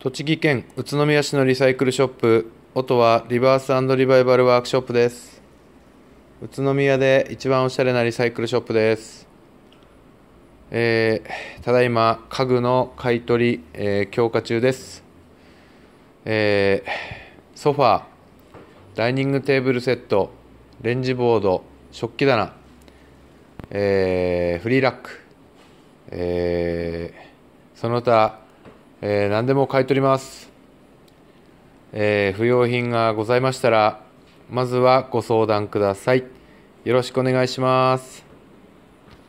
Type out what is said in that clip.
栃木県宇都宮市のリサイクルショップ音はリバースリバイバルワークショップです宇都宮で一番おしゃれなリサイクルショップですえー、ただいま家具の買い取り、えー、強化中です、えー、ソファーダイニングテーブルセットレンジボード食器棚、えー、フリーラック、えー、その他えー、何でも買い取ります、えー、不要品がございましたらまずはご相談くださいよろしくお願いします